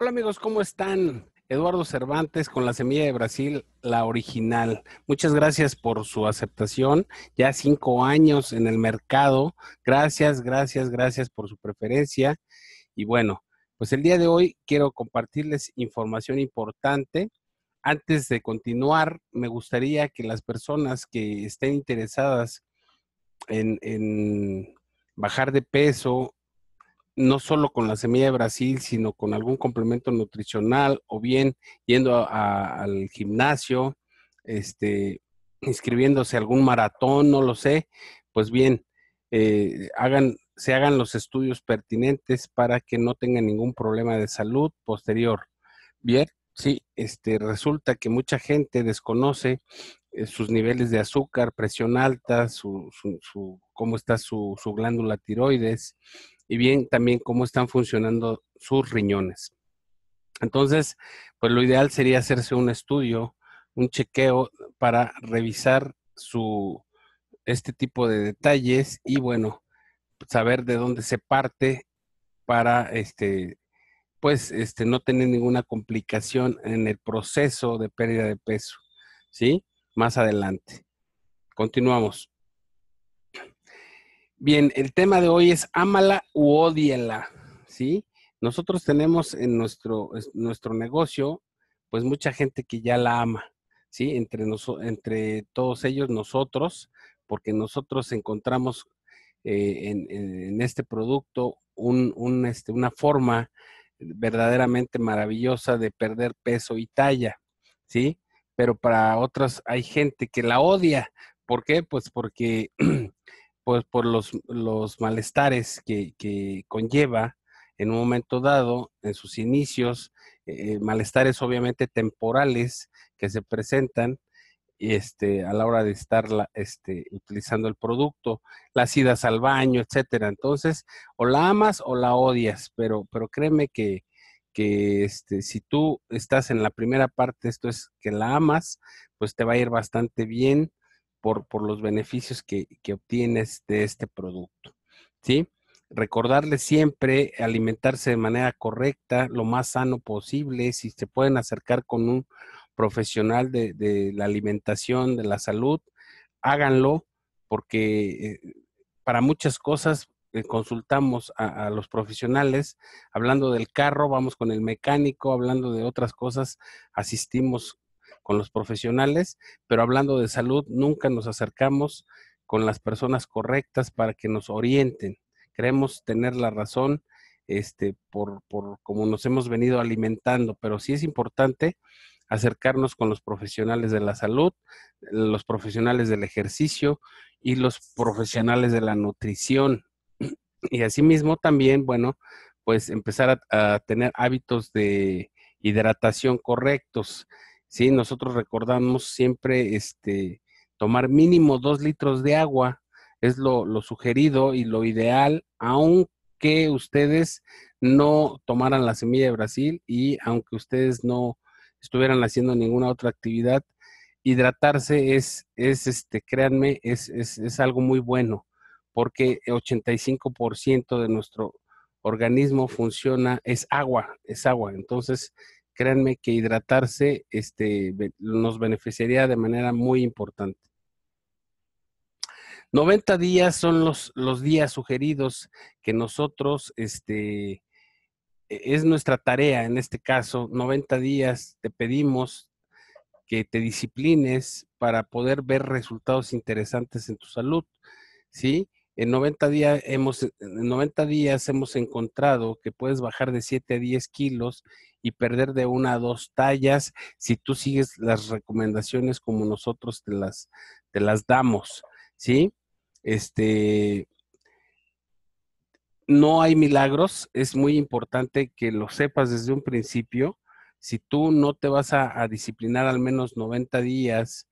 Hola amigos, ¿cómo están? Eduardo Cervantes con la Semilla de Brasil, la original. Muchas gracias por su aceptación. Ya cinco años en el mercado. Gracias, gracias, gracias por su preferencia. Y bueno, pues el día de hoy quiero compartirles información importante. Antes de continuar, me gustaría que las personas que estén interesadas en, bajar de peso, no solo con la semilla de Brasil, sino con algún complemento nutricional o bien yendo al gimnasio, este, inscribiéndose a algún maratón, no lo sé, pues bien, eh, hagan, se hagan los estudios pertinentes para que no tengan ningún problema de salud posterior. Bien, sí, este, resulta que mucha gente desconoce eh, sus niveles de azúcar, presión alta, su, su, cómo está su, su glándula tiroides, y bien también cómo están funcionando sus riñones. Entonces, pues lo ideal sería hacerse un estudio, un chequeo para revisar su este tipo de detalles y bueno, saber de dónde se parte para este pues este no tener ninguna complicación en el proceso de pérdida de peso, ¿sí? Más adelante. Continuamos. Bien, el tema de hoy es ámala u odiela, ¿sí? Nosotros tenemos en nuestro, nuestro negocio, pues mucha gente que ya la ama, ¿sí? Entre, entre todos ellos, nosotros, porque nosotros encontramos eh, en, este producto un, este, una forma verdaderamente maravillosa de perder peso y talla, ¿sí? Pero para otras hay gente que la odia. ¿Por qué? Pues porque pues por los, los malestares que, conlleva en un momento dado, en sus inicios, eh, malestares obviamente temporales que se presentan este, a la hora de estar este, utilizando el producto, las idas al baño, etcétera. Entonces, o la amas o la odias, pero, pero créeme que, que este, si tú estás en la primera parte, esto es que la amas, pues te va a ir bastante bien por, los beneficios que, obtienes de este producto. ¿Sí? Recordarles siempre alimentarse de manera correcta, lo más sano posible. Si se pueden acercar con un profesional de, la alimentación, de la salud, háganlo, porque eh, para muchas cosas eh, consultamos a, los profesionales, hablando del carro, vamos con el mecánico, hablando de otras cosas, asistimos con los profesionales, pero hablando de salud, nunca nos acercamos con las personas correctas para que nos orienten. Creemos tener la razón este, por, por como nos hemos venido alimentando, pero sí es importante acercarnos con los profesionales de la salud, los profesionales del ejercicio y los profesionales de la nutrición. Y asimismo también, bueno, pues empezar a, a tener hábitos de hidratación correctos. ¿sí? Nosotros recordamos siempre este, tomar mínimo dos litros de agua, es lo, sugerido y lo ideal, aunque ustedes no tomaran la semilla de Brasil y aunque ustedes no estuvieran haciendo ninguna otra actividad, hidratarse es, es este, créanme, es, es, es algo muy bueno, porque 85% de nuestro organismo funciona, es agua, es agua. Entonces, créanme que hidratarse este, nos beneficiaría de manera muy importante. 90 días son los, los días sugeridos que nosotros, este, e, es nuestra tarea en este caso, 90 días te pedimos que te disciplines para poder ver resultados interesantes en tu salud, ¿sí? En 90 días hemos, 90 eh, días hemos encontrado que puedes bajar de 7 a 10 kilos y perder de una a dos tallas si tú sigues las recomendaciones como nosotros te las, las damos, ¿sí? Este, no hay milagros, es muy importante que lo sepas desde un principio. Si tú no te vas a, disciplinar al menos 90 días,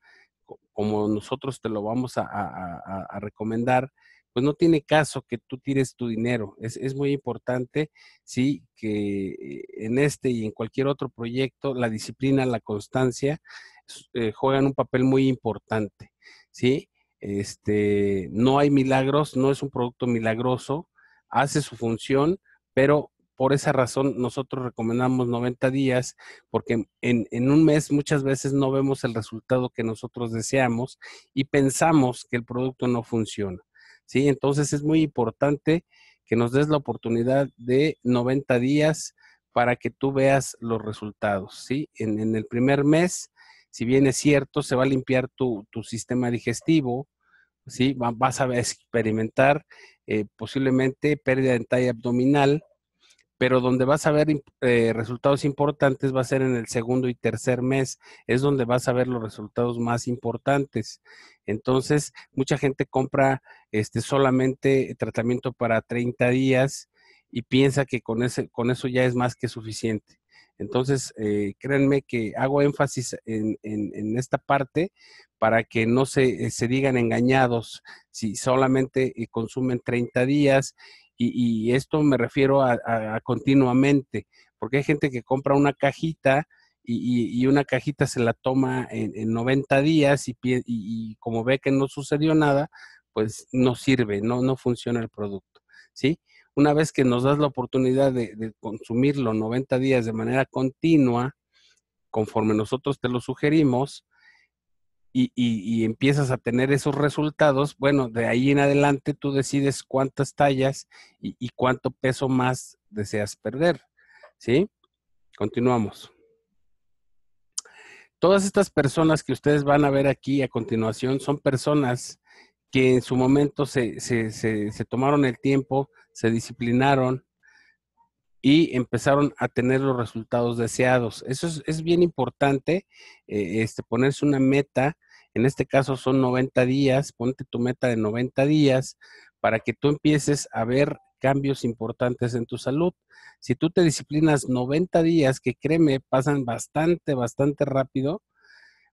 como nosotros te lo vamos a recomendar, pues no tiene caso que tú tires tu dinero. Es, muy importante, sí, que eh, en este y en cualquier otro proyecto la disciplina, la constancia eh, juegan un papel muy importante, ¿sí? Este, no hay milagros, no es un producto milagroso, hace su función, pero por esa razón nosotros recomendamos 90 días, porque en, en, un mes muchas veces no vemos el resultado que nosotros deseamos y pensamos que el producto no funciona. Entonces es muy importante que nos des la oportunidad de 90 días para que tú veas los resultados, ¿sí? En, el primer mes, si bien es cierto, se va a limpiar tu, sistema digestivo, ¿sí? Vas a experimentar eh, posiblemente pérdida de talla abdominal, pero donde vas a ver eh, resultados importantes va a ser en el segundo y tercer mes, es donde vas a ver los resultados más importantes. Entonces, mucha gente compra este, solamente tratamiento para 30 días y piensa que con, ese, con eso ya es más que suficiente. Entonces, eh, créanme que hago énfasis en, esta parte para que no se, eh, se digan engañados si solamente consumen 30 días y, esto me refiero a, continuamente, porque hay gente que compra una cajita y, una cajita se la toma en, 90 días y, como ve que no sucedió nada, pues no sirve, no, no funciona el producto, ¿sí? Una vez que nos das la oportunidad de consumirlo 90 días de manera continua, conforme nosotros te lo sugerimos, y, empiezas a tener esos resultados, bueno, de ahí en adelante tú decides cuántas tallas y, cuánto peso más deseas perder. ¿Sí? Continuamos. Todas estas personas que ustedes van a ver aquí a continuación son personas que en su momento se tomaron el tiempo, se disciplinaron, y empezaron a tener los resultados deseados. Eso es, bien importante, eh, este, ponerse una meta. En este caso son 90 días, ponte tu meta de 90 días para que tú empieces a ver cambios importantes en tu salud. Si tú te disciplinas 90 días, que créeme, pasan bastante, bastante rápido,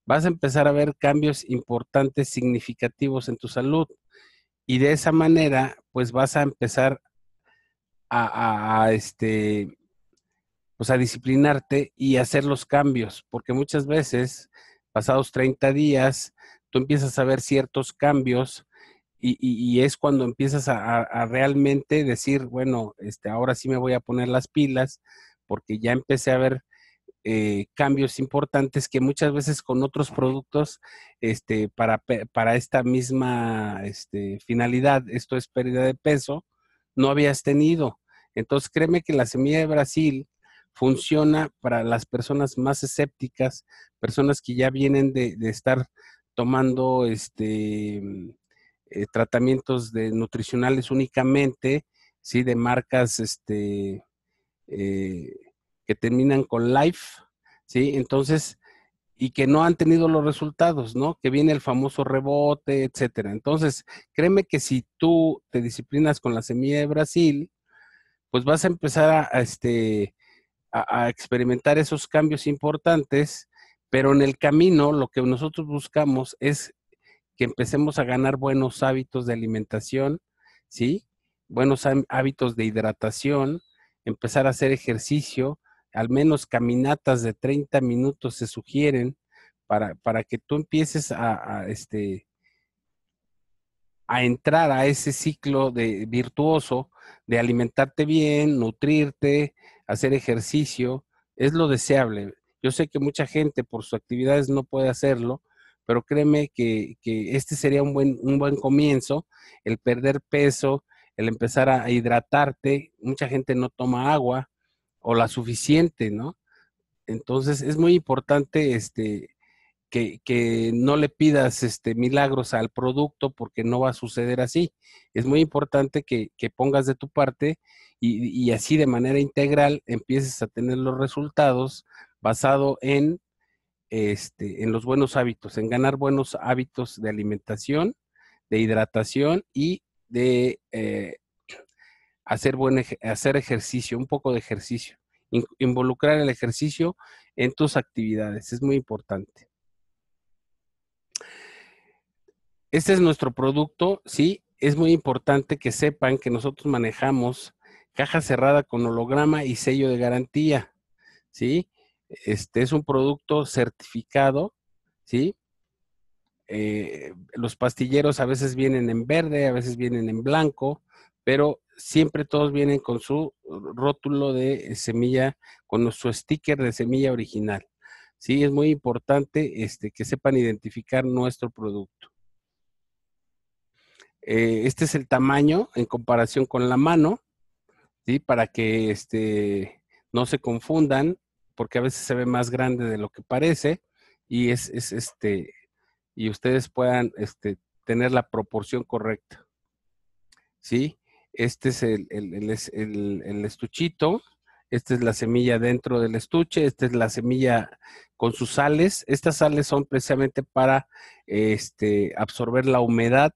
vas a empezar a ver cambios importantes, significativos en tu salud. Y de esa manera, pues vas a empezar a, este, pues a disciplinarte y hacer los cambios, porque muchas veces, pasados 30 días, tú empiezas a ver ciertos cambios y, es cuando empiezas a, realmente decir, bueno, este, ahora sí me voy a poner las pilas, porque ya empecé a ver eh, cambios importantes que muchas veces con otros productos este, para, para esta misma este, finalidad, esto es pérdida de peso, no habías tenido. Entonces, créeme que la semilla de Brasil funciona para las personas más escépticas, personas que ya vienen de, estar tomando este mm, eh, tratamientos de nutricionales únicamente, sí, de marcas este eh, que terminan con life, sí, entonces y que no han tenido los resultados, ¿no? Que viene el famoso rebote, etcétera. Entonces, créeme que si tú te disciplinas con la semilla de Brasil, pues vas a empezar a, este, a, experimentar esos cambios importantes, pero en el camino lo que nosotros buscamos es que empecemos a ganar buenos hábitos de alimentación, ¿sí? Buenos hábitos de hidratación, empezar a hacer ejercicio, al menos caminatas de 30 minutos se sugieren para, que tú empieces a, este, a entrar a ese ciclo de, virtuoso de alimentarte bien, nutrirte, hacer ejercicio, es lo deseable. Yo sé que mucha gente por sus actividades no puede hacerlo, pero créeme que, este sería un buen, un buen comienzo, el perder peso, el empezar a hidratarte. Mucha gente no toma agua o la suficiente, ¿no? Entonces es muy importante este, que, no le pidas este, milagros al producto porque no va a suceder así. Es muy importante que, pongas de tu parte y, así de manera integral empieces a tener los resultados basado en, este, en los buenos hábitos, en ganar buenos hábitos de alimentación, de hidratación y de eh, hacer, buen, hacer ejercicio, un poco de ejercicio. involucrar el ejercicio en tus actividades es muy importante. Este es nuestro producto, sí, es muy importante que sepan que nosotros manejamos caja cerrada con holograma y sello de garantía, ¿sí? Este es un producto certificado, ¿sí? Eh, los pastilleros a veces vienen en verde, a veces vienen en blanco, pero siempre todos vienen con su rótulo de semilla, con su sticker de semilla original. Sí, es muy importante este, que sepan identificar nuestro producto. Eh, este es el tamaño en comparación con la mano, ¿sí? Para que este, no se confundan, porque a veces se ve más grande de lo que parece y es, este, y ustedes puedan este, tener la proporción correcta, ¿sí? Este es el, estuchito, esta es la semilla dentro del estuche, esta es la semilla con sus sales. Estas sales son precisamente para este, absorber la humedad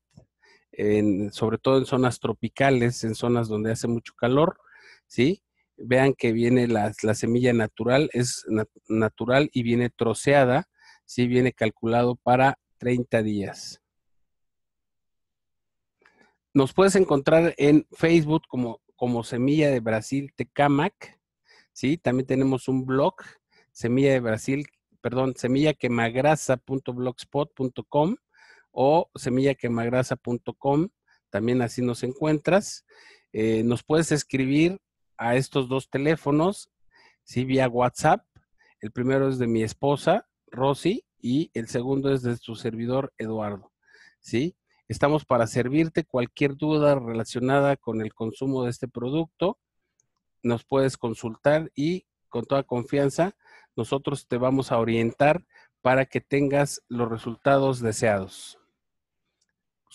sobre todo en zonas tropicales, en zonas donde hace mucho calor, ¿sí? Vean que viene la, semilla natural, es natural y viene troceada, ¿sí? Viene calculado para 30 días. Nos puedes encontrar en Facebook como, Semilla de Brasil Tecamac, ¿sí? También tenemos un blog, Semilla de Brasil, perdón, semillaquemagrasa.blogspot.com, o semillaquemagrasa.com, también así nos encuentras. Eh, nos puedes escribir a estos dos teléfonos, sí, vía WhatsApp. El primero es de mi esposa, Rosy, y el segundo es de su servidor, Eduardo. ¿Sí? Estamos para servirte cualquier duda relacionada con el consumo de este producto. Nos puedes consultar y con toda confianza nosotros te vamos a orientar para que tengas los resultados deseados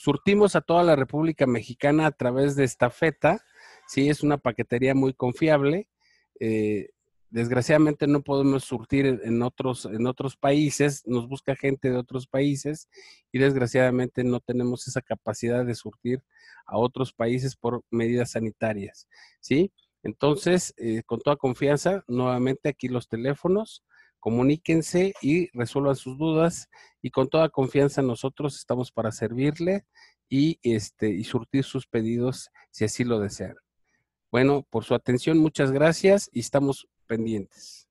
surtimos a toda la República Mexicana a través de feta. sí, es una paquetería muy confiable. Eh, desgraciadamente no podemos surtir en otros, en otros países, nos busca gente de otros países y desgraciadamente no tenemos esa capacidad de surtir a otros países por medidas sanitarias, ¿sí? Entonces, eh, con toda confianza, nuevamente aquí los teléfonos comuníquense y resuelvan sus dudas y con toda confianza nosotros estamos para servirle y, este, y surtir sus pedidos si así lo desean. Bueno, por su atención, muchas gracias y estamos pendientes.